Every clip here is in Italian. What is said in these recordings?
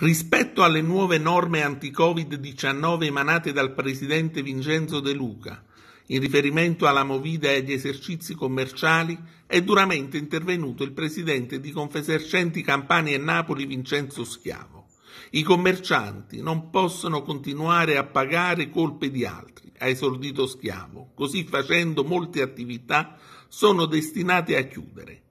rispetto alle nuove norme anti-Covid-19 emanate dal presidente Vincenzo De Luca in riferimento alla Movida e agli esercizi commerciali, è duramente intervenuto il presidente di Confesercenti Campania e Napoli Vincenzo Schiavo. I commercianti non possono continuare a pagare colpe di altri, ha esordito Schiavo. Così facendo molte attività sono destinate a chiudere.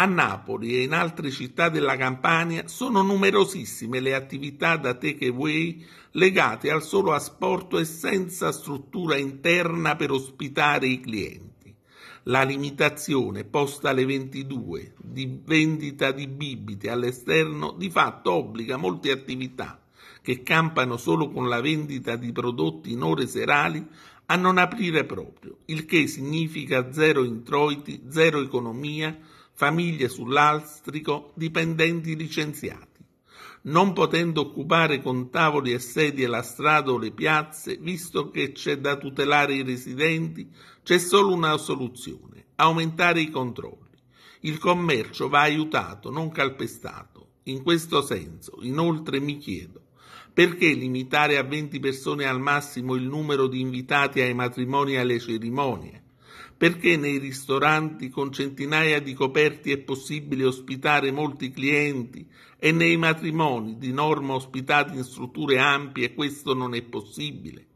A Napoli e in altre città della Campania sono numerosissime le attività da takeaway legate al solo asporto e senza struttura interna per ospitare i clienti. La limitazione posta alle 22 di vendita di bibite all'esterno di fatto obbliga molte attività che campano solo con la vendita di prodotti in ore serali a non aprire proprio, il che significa zero introiti, zero economia, famiglie sull'alstrico, dipendenti licenziati. Non potendo occupare con tavoli e sedie la strada o le piazze, visto che c'è da tutelare i residenti, c'è solo una soluzione, aumentare i controlli. Il commercio va aiutato, non calpestato. In questo senso, inoltre, mi chiedo, perché limitare a 20 persone al massimo il numero di invitati ai matrimoni e alle cerimonie? Perché nei ristoranti con centinaia di coperti è possibile ospitare molti clienti e nei matrimoni di norma ospitati in strutture ampie questo non è possibile?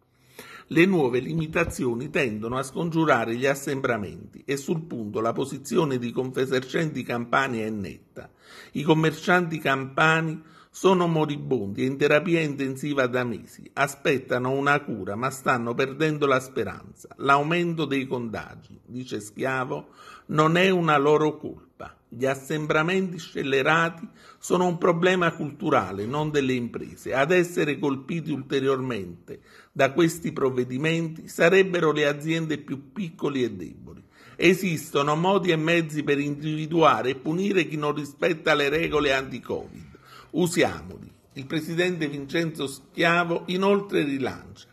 Le nuove limitazioni tendono a scongiurare gli assembramenti e sul punto la posizione di Confesercenti Campani è netta. I commercianti campani sono moribondi e in terapia intensiva da mesi, aspettano una cura ma stanno perdendo la speranza. L'aumento dei contagi, dice Schiavo, non è una loro colpa. Gli assembramenti scellerati sono un problema culturale, non delle imprese. Ad essere colpiti ulteriormente da questi provvedimenti sarebbero le aziende più piccole e deboli. Esistono modi e mezzi per individuare e punire chi non rispetta le regole anti-Covid Usiamoli. Il presidente Vincenzo Schiavo inoltre rilancia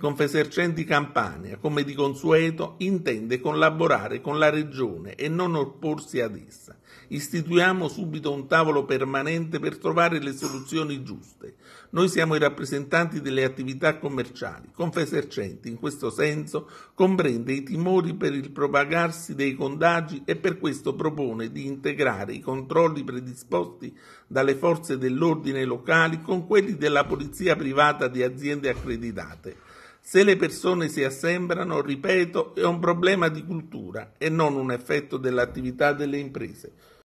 Confesercenti Campania, come di consueto, intende collaborare con la Regione e non opporsi ad essa. Istituiamo subito un tavolo permanente per trovare le soluzioni giuste. Noi siamo i rappresentanti delle attività commerciali. Confesercenti, in questo senso, comprende i timori per il propagarsi dei contagi e per questo propone di integrare i controlli predisposti dalle forze dell'ordine locali con quelli della polizia privata di aziende accreditate se le persone si assembrano, ripeto, è un problema di cultura e non un effetto dell'attività delle imprese.